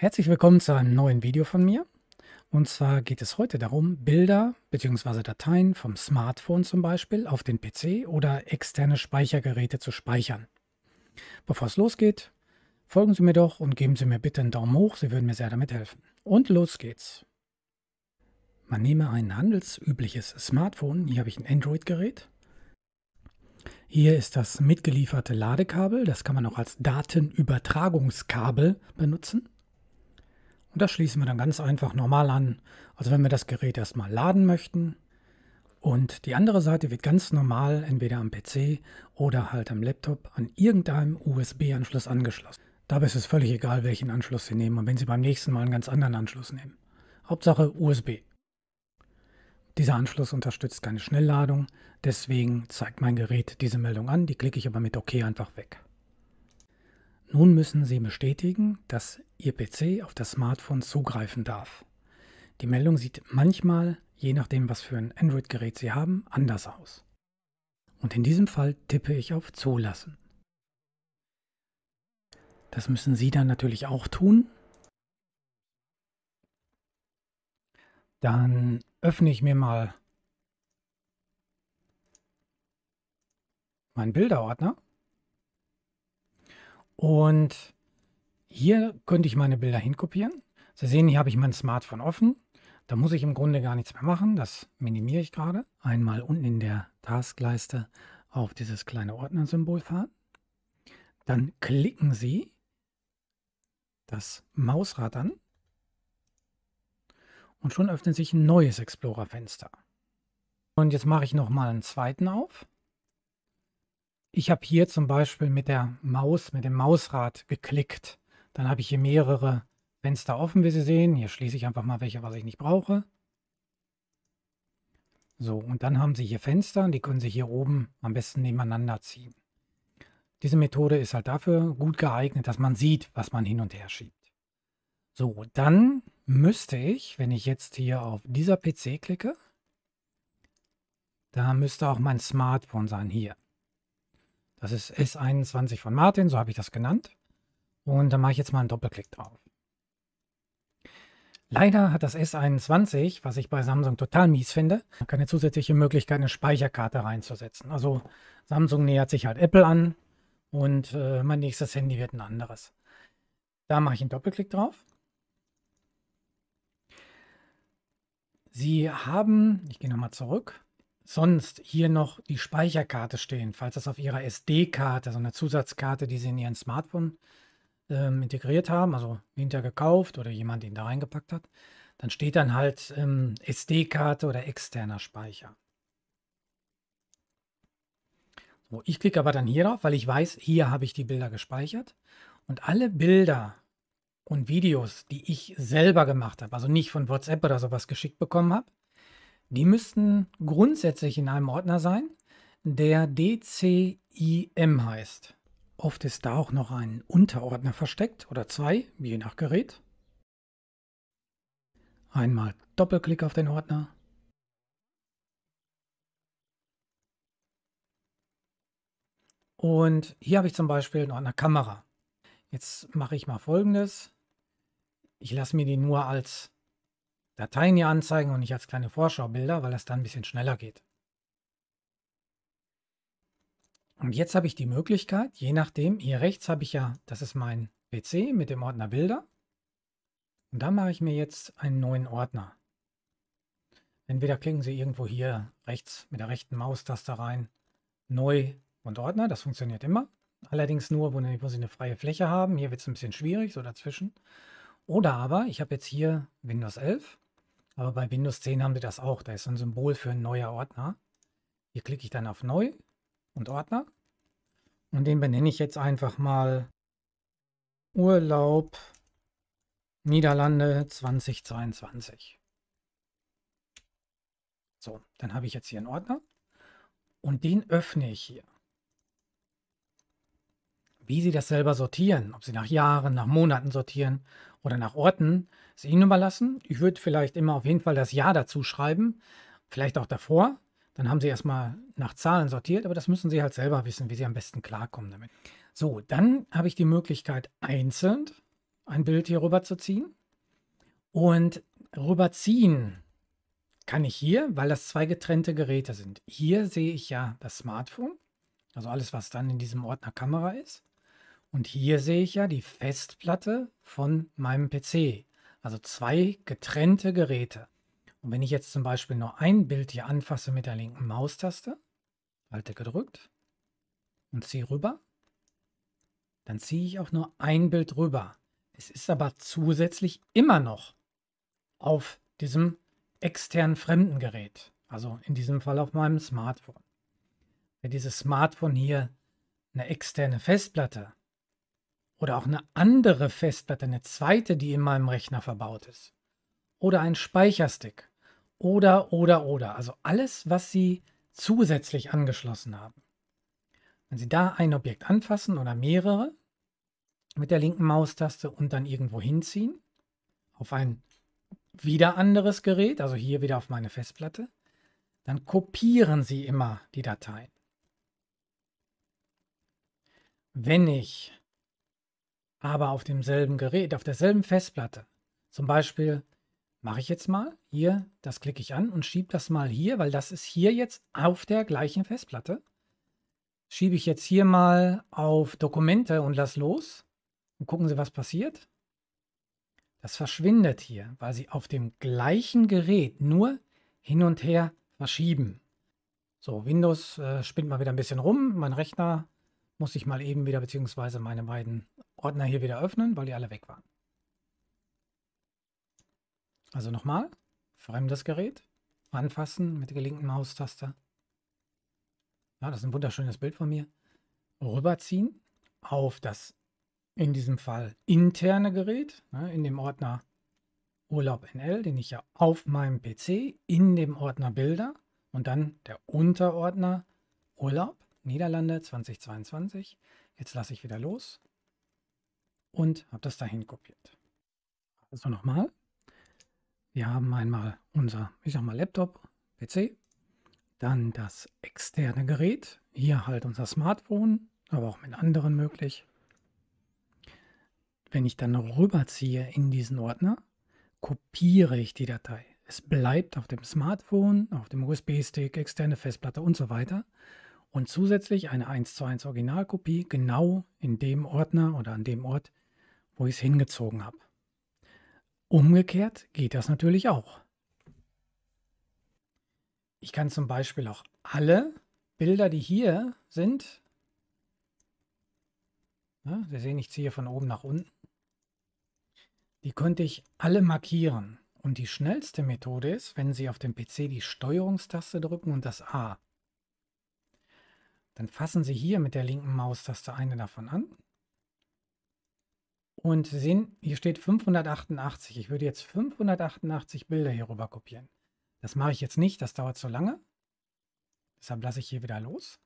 Herzlich willkommen zu einem neuen Video von mir. Und zwar geht es heute darum, Bilder bzw. Dateien vom Smartphone zum Beispiel auf den PC oder externe Speichergeräte zu speichern. Bevor es losgeht, folgen Sie mir doch und geben Sie mir bitte einen Daumen hoch, Sie würden mir sehr damit helfen. Und los geht's. Man nehme ein handelsübliches Smartphone, hier habe ich ein Android-Gerät. Hier ist das mitgelieferte Ladekabel, das kann man auch als Datenübertragungskabel benutzen. Und das schließen wir dann ganz einfach normal an. Also wenn wir das Gerät erstmal laden möchten. Und die andere Seite wird ganz normal entweder am PC oder halt am Laptop an irgendeinem USB-Anschluss angeschlossen. Dabei ist es völlig egal, welchen Anschluss Sie nehmen und wenn Sie beim nächsten Mal einen ganz anderen Anschluss nehmen. Hauptsache USB. Dieser Anschluss unterstützt keine Schnellladung, deswegen zeigt mein Gerät diese Meldung an, die klicke ich aber mit OK einfach weg. Nun müssen Sie bestätigen, dass Ihr PC auf das Smartphone zugreifen darf. Die Meldung sieht manchmal, je nachdem, was für ein Android-Gerät Sie haben, anders aus. Und in diesem Fall tippe ich auf Zulassen. Das müssen Sie dann natürlich auch tun. Dann öffne ich mir mal meinen Bilderordner. Und hier könnte ich meine Bilder hinkopieren. Sie sehen, hier habe ich mein Smartphone offen. Da muss ich im Grunde gar nichts mehr machen. Das minimiere ich gerade. Einmal unten in der Taskleiste auf dieses kleine Ordnersymbol fahren. Dann klicken Sie das Mausrad an und schon öffnet sich ein neues Explorer-Fenster. Und jetzt mache ich nochmal einen zweiten auf ich habe hier zum Beispiel mit der Maus, mit dem Mausrad geklickt. Dann habe ich hier mehrere Fenster offen, wie Sie sehen. Hier schließe ich einfach mal welche, was ich nicht brauche. So, und dann haben Sie hier Fenster, die können Sie hier oben am besten nebeneinander ziehen. Diese Methode ist halt dafür gut geeignet, dass man sieht, was man hin und her schiebt. So, dann müsste ich, wenn ich jetzt hier auf dieser PC klicke, da müsste auch mein Smartphone sein, hier. Das ist S21 von Martin, so habe ich das genannt. Und da mache ich jetzt mal einen Doppelklick drauf. Leider hat das S21, was ich bei Samsung total mies finde, keine zusätzliche Möglichkeit, eine Speicherkarte reinzusetzen. Also Samsung nähert sich halt Apple an und äh, mein nächstes Handy wird ein anderes. Da mache ich einen Doppelklick drauf. Sie haben, ich gehe nochmal zurück, sonst hier noch die Speicherkarte stehen, falls das auf Ihrer SD-Karte, so eine Zusatzkarte, die Sie in Ihren Smartphone ähm, integriert haben, also hinter gekauft oder jemand ihn da reingepackt hat, dann steht dann halt ähm, SD-Karte oder externer Speicher. So, ich klicke aber dann hier drauf, weil ich weiß, hier habe ich die Bilder gespeichert und alle Bilder und Videos, die ich selber gemacht habe, also nicht von WhatsApp oder sowas geschickt bekommen habe, die müssten grundsätzlich in einem Ordner sein, der DCIM heißt. Oft ist da auch noch ein Unterordner versteckt oder zwei, je nach Gerät. Einmal Doppelklick auf den Ordner. Und hier habe ich zum Beispiel einen Ordner Kamera. Jetzt mache ich mal folgendes. Ich lasse mir die nur als Dateien hier anzeigen und nicht als kleine Vorschaubilder, weil das dann ein bisschen schneller geht. Und jetzt habe ich die Möglichkeit, je nachdem, hier rechts habe ich ja, das ist mein PC mit dem Ordner Bilder. Und da mache ich mir jetzt einen neuen Ordner. Entweder klicken Sie irgendwo hier rechts mit der rechten Maustaste rein, neu und Ordner, das funktioniert immer. Allerdings nur, wo, Sie eine freie Fläche haben. Hier wird es ein bisschen schwierig, so dazwischen. Oder aber, ich habe jetzt hier Windows 11 aber bei Windows 10 haben sie das auch. Da ist ein Symbol für ein neuer Ordner. Hier klicke ich dann auf Neu und Ordner. Und den benenne ich jetzt einfach mal Urlaub Niederlande 2022. So, dann habe ich jetzt hier einen Ordner und den öffne ich hier. Wie Sie das selber sortieren, ob Sie nach Jahren, nach Monaten sortieren oder nach Orten, ist Ihnen überlassen. Ich würde vielleicht immer auf jeden Fall das Jahr dazu schreiben, vielleicht auch davor. Dann haben Sie erstmal nach Zahlen sortiert, aber das müssen Sie halt selber wissen, wie Sie am besten klarkommen damit. So, dann habe ich die Möglichkeit, einzeln ein Bild hier rüber zu ziehen. Und rüberziehen kann ich hier, weil das zwei getrennte Geräte sind. Hier sehe ich ja das Smartphone, also alles, was dann in diesem Ordner Kamera ist. Und hier sehe ich ja die Festplatte von meinem PC. Also zwei getrennte Geräte. Und wenn ich jetzt zum Beispiel nur ein Bild hier anfasse mit der linken Maustaste, halte gedrückt und ziehe rüber, dann ziehe ich auch nur ein Bild rüber. Es ist aber zusätzlich immer noch auf diesem externen fremden Gerät, also in diesem Fall auf meinem Smartphone. Wenn dieses Smartphone hier eine externe Festplatte oder auch eine andere Festplatte, eine zweite, die in meinem Rechner verbaut ist. Oder ein Speicherstick. Oder, oder, oder. Also alles, was Sie zusätzlich angeschlossen haben. Wenn Sie da ein Objekt anfassen oder mehrere mit der linken Maustaste und dann irgendwo hinziehen, auf ein wieder anderes Gerät, also hier wieder auf meine Festplatte, dann kopieren Sie immer die Dateien. Wenn ich aber auf demselben Gerät, auf derselben Festplatte. Zum Beispiel mache ich jetzt mal hier, das klicke ich an und schiebe das mal hier, weil das ist hier jetzt auf der gleichen Festplatte. Schiebe ich jetzt hier mal auf Dokumente und lass los und gucken Sie, was passiert. Das verschwindet hier, weil Sie auf dem gleichen Gerät nur hin und her verschieben. So, Windows äh, spinnt mal wieder ein bisschen rum. Mein Rechner muss ich mal eben wieder, beziehungsweise meine beiden Ordner hier wieder öffnen, weil die alle weg waren. Also nochmal, fremdes Gerät, anfassen mit der linken Maustaste. Ja, das ist ein wunderschönes Bild von mir. Rüberziehen auf das, in diesem Fall, interne Gerät, ne, in dem Ordner Urlaub NL, den ich ja auf meinem PC, in dem Ordner Bilder und dann der Unterordner Urlaub, Niederlande 2022. Jetzt lasse ich wieder los und habe das dahin kopiert. Also nochmal. Wir haben einmal unser, ich sag mal, Laptop, PC, dann das externe Gerät, hier halt unser Smartphone, aber auch mit anderen möglich. Wenn ich dann rüberziehe in diesen Ordner, kopiere ich die Datei. Es bleibt auf dem Smartphone, auf dem USB-Stick, externe Festplatte und so weiter. Und zusätzlich eine 1 zu 1 Originalkopie genau in dem Ordner oder an dem Ort, wo ich es hingezogen habe. Umgekehrt geht das natürlich auch. Ich kann zum Beispiel auch alle Bilder, die hier sind, ja, ne, Sie sehen, ich ziehe von oben nach unten, die könnte ich alle markieren. Und die schnellste Methode ist, wenn Sie auf dem PC die Steuerungstaste drücken und das A. Dann fassen Sie hier mit der linken Maustaste eine davon an und sehen, hier steht 588. Ich würde jetzt 588 Bilder hier rüber kopieren. Das mache ich jetzt nicht, das dauert zu lange. Deshalb lasse ich hier wieder los.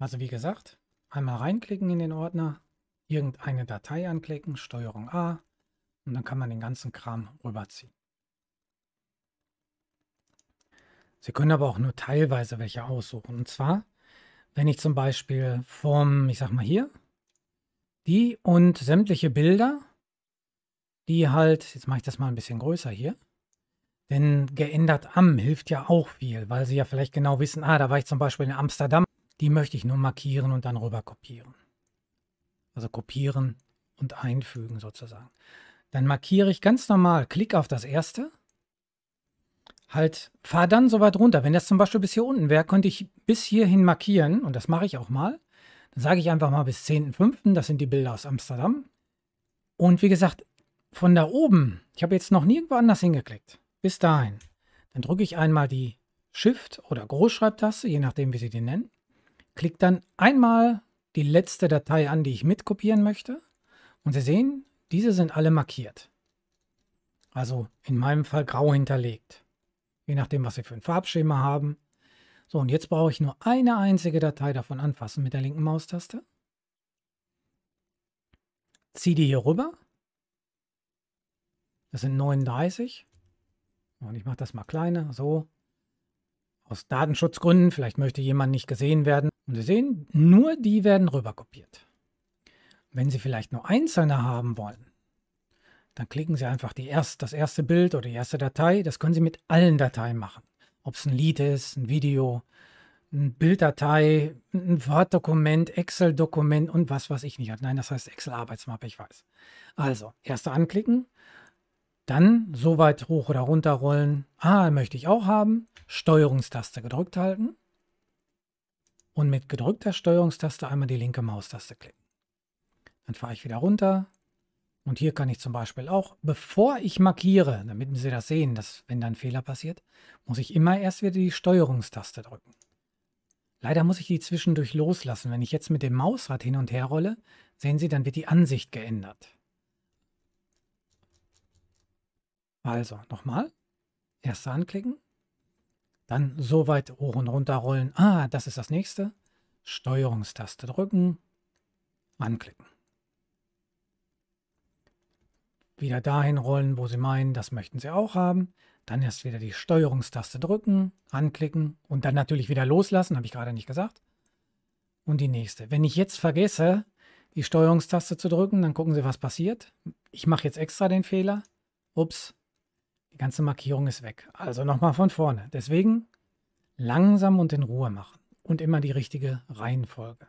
Also wie gesagt, einmal reinklicken in den Ordner, irgendeine Datei anklicken, Steuerung A und dann kann man den ganzen Kram rüberziehen. Sie können aber auch nur teilweise welche aussuchen. Und zwar, wenn ich zum Beispiel vom, ich sag mal hier, die und sämtliche Bilder, die halt, jetzt mache ich das mal ein bisschen größer hier, denn geändert am hilft ja auch viel, weil sie ja vielleicht genau wissen, ah, da war ich zum Beispiel in Amsterdam, die möchte ich nur markieren und dann rüber kopieren. Also kopieren und einfügen sozusagen. Dann markiere ich ganz normal, klick auf das erste, halt, fahre dann so weit runter. Wenn das zum Beispiel bis hier unten wäre, könnte ich bis hierhin markieren und das mache ich auch mal. Dann sage ich einfach mal bis 10.05. Das sind die Bilder aus Amsterdam. Und wie gesagt, von da oben, ich habe jetzt noch nirgendwo anders hingeklickt. Bis dahin. Dann drücke ich einmal die Shift- oder Großschreibtaste, je nachdem, wie Sie die nennen. Klick dann einmal die letzte Datei an, die ich mitkopieren möchte. Und Sie sehen, diese sind alle markiert. Also in meinem Fall grau hinterlegt. Je nachdem, was Sie für ein Farbschema haben. So, und jetzt brauche ich nur eine einzige Datei davon anfassen mit der linken Maustaste. Ziehe die hier rüber. Das sind 39. Und ich mache das mal kleiner, so. Aus Datenschutzgründen, vielleicht möchte jemand nicht gesehen werden. Und Sie sehen, nur die werden rüberkopiert. Wenn Sie vielleicht nur einzelne haben wollen, dann klicken Sie einfach erst, das erste Bild oder die erste Datei. Das können Sie mit allen Dateien machen. Ob es ein Lied ist, ein Video, ein Bilddatei, ein Word-Dokument, Excel-Dokument und was, was ich nicht hat. Nein, das heißt Excel-Arbeitsmappe, ich weiß. Also, erst anklicken, dann so weit hoch oder runter rollen. Ah, möchte ich auch haben. Steuerungstaste gedrückt halten. Und mit gedrückter Steuerungstaste einmal die linke Maustaste klicken. Dann fahre ich wieder runter, und hier kann ich zum Beispiel auch, bevor ich markiere, damit Sie das sehen, dass wenn dann Fehler passiert, muss ich immer erst wieder die Steuerungstaste drücken. Leider muss ich die zwischendurch loslassen. Wenn ich jetzt mit dem Mausrad hin und her rolle, sehen Sie, dann wird die Ansicht geändert. Also, nochmal. Erst anklicken. Dann so weit hoch und runter rollen. Ah, das ist das nächste. Steuerungstaste drücken. Anklicken. wieder dahin rollen, wo Sie meinen, das möchten Sie auch haben. Dann erst wieder die Steuerungstaste drücken, anklicken und dann natürlich wieder loslassen, habe ich gerade nicht gesagt. Und die nächste. Wenn ich jetzt vergesse, die Steuerungstaste zu drücken, dann gucken Sie, was passiert. Ich mache jetzt extra den Fehler. Ups, die ganze Markierung ist weg. Also nochmal von vorne. Deswegen langsam und in Ruhe machen und immer die richtige Reihenfolge.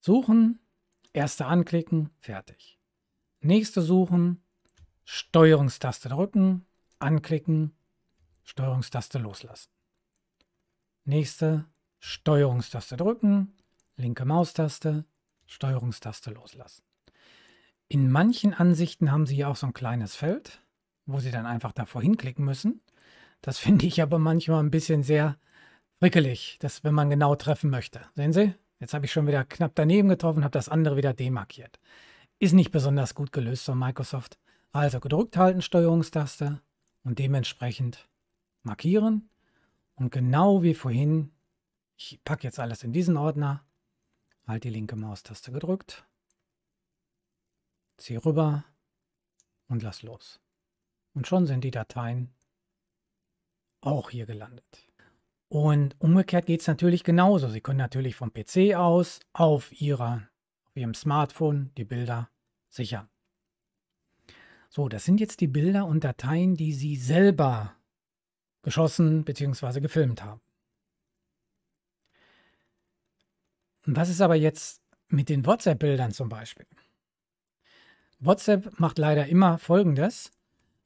Suchen, erste anklicken, fertig. Nächste suchen, Steuerungstaste drücken, anklicken, Steuerungstaste loslassen. Nächste, Steuerungstaste drücken, linke Maustaste, Steuerungstaste loslassen. In manchen Ansichten haben Sie hier auch so ein kleines Feld, wo Sie dann einfach davor hinklicken müssen. Das finde ich aber manchmal ein bisschen sehr frickelig, dass, wenn man genau treffen möchte. Sehen Sie, jetzt habe ich schon wieder knapp daneben getroffen, habe das andere wieder demarkiert. Ist nicht besonders gut gelöst von Microsoft. Also gedrückt halten, Steuerungstaste und dementsprechend markieren. Und genau wie vorhin, ich packe jetzt alles in diesen Ordner, halt die linke Maustaste gedrückt, ziehe rüber und lass los. Und schon sind die Dateien auch hier gelandet. Und umgekehrt geht es natürlich genauso. Sie können natürlich vom PC aus auf Ihrer wie im Smartphone die Bilder sichern. So, das sind jetzt die Bilder und Dateien, die Sie selber geschossen bzw. gefilmt haben. Was ist aber jetzt mit den WhatsApp-Bildern zum Beispiel? WhatsApp macht leider immer Folgendes,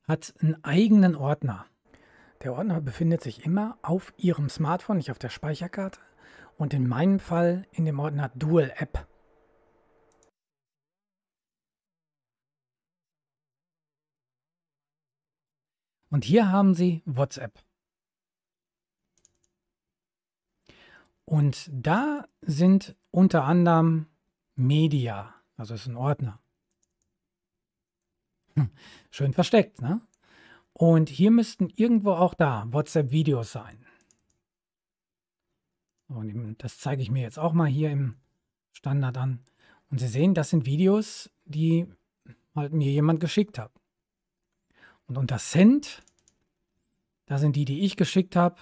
hat einen eigenen Ordner. Der Ordner befindet sich immer auf Ihrem Smartphone, nicht auf der Speicherkarte und in meinem Fall in dem Ordner Dual App. Und hier haben Sie WhatsApp. Und da sind unter anderem Media, also ist ein Ordner. Hm, schön versteckt, ne? Und hier müssten irgendwo auch da WhatsApp-Videos sein. Und das zeige ich mir jetzt auch mal hier im Standard an. Und Sie sehen, das sind Videos, die halt mir jemand geschickt hat. Und unter Send, da sind die, die ich geschickt habe.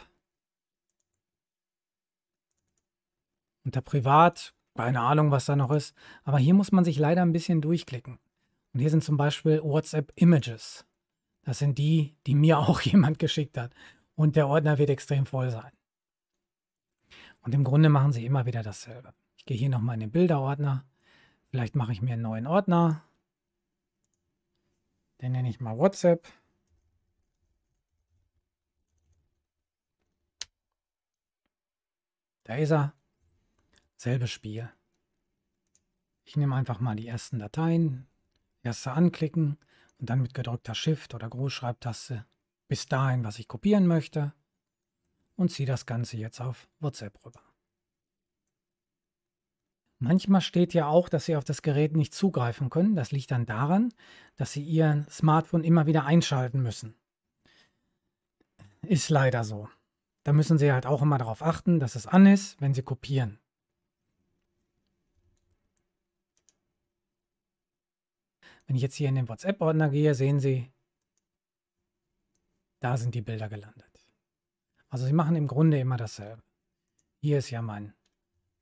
Unter Privat, keine Ahnung, was da noch ist. Aber hier muss man sich leider ein bisschen durchklicken. Und hier sind zum Beispiel WhatsApp Images. Das sind die, die mir auch jemand geschickt hat. Und der Ordner wird extrem voll sein. Und im Grunde machen sie immer wieder dasselbe. Ich gehe hier nochmal in den Bilderordner. Vielleicht mache ich mir einen neuen Ordner. Den nenne ich mal WhatsApp. Da ist er. Selbes Spiel. Ich nehme einfach mal die ersten Dateien. Erste anklicken und dann mit gedrückter Shift- oder Großschreibtaste bis dahin, was ich kopieren möchte. Und ziehe das Ganze jetzt auf WhatsApp rüber. Manchmal steht ja auch, dass Sie auf das Gerät nicht zugreifen können. Das liegt dann daran, dass Sie Ihr Smartphone immer wieder einschalten müssen. Ist leider so. Da müssen Sie halt auch immer darauf achten, dass es an ist, wenn Sie kopieren. Wenn ich jetzt hier in den WhatsApp-Ordner gehe, sehen Sie, da sind die Bilder gelandet. Also Sie machen im Grunde immer dasselbe. Hier ist ja mein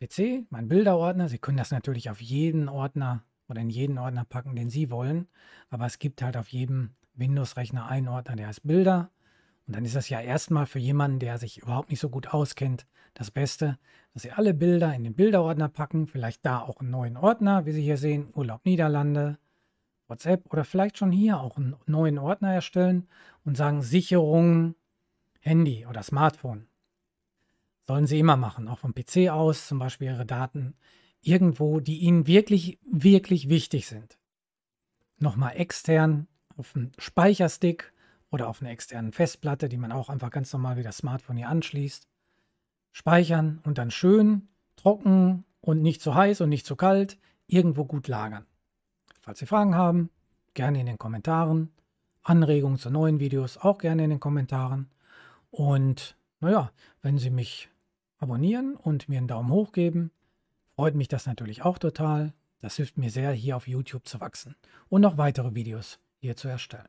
PC, mein Bilderordner. Sie können das natürlich auf jeden Ordner oder in jeden Ordner packen, den Sie wollen. Aber es gibt halt auf jedem Windows-Rechner einen Ordner, der heißt Bilder. Und dann ist das ja erstmal für jemanden, der sich überhaupt nicht so gut auskennt, das Beste, dass Sie alle Bilder in den Bilderordner packen, vielleicht da auch einen neuen Ordner, wie Sie hier sehen, Urlaub Niederlande, WhatsApp oder vielleicht schon hier auch einen neuen Ordner erstellen und sagen Sicherung Handy oder Smartphone. Sollen Sie immer machen, auch vom PC aus, zum Beispiel Ihre Daten irgendwo, die Ihnen wirklich, wirklich wichtig sind. Nochmal extern auf den Speicherstick oder auf einer externen Festplatte, die man auch einfach ganz normal wie das Smartphone hier anschließt. Speichern und dann schön trocken und nicht zu heiß und nicht zu kalt irgendwo gut lagern. Falls Sie Fragen haben, gerne in den Kommentaren. Anregungen zu neuen Videos auch gerne in den Kommentaren. Und naja, wenn Sie mich abonnieren und mir einen Daumen hoch geben, freut mich das natürlich auch total. Das hilft mir sehr, hier auf YouTube zu wachsen und noch weitere Videos hier zu erstellen.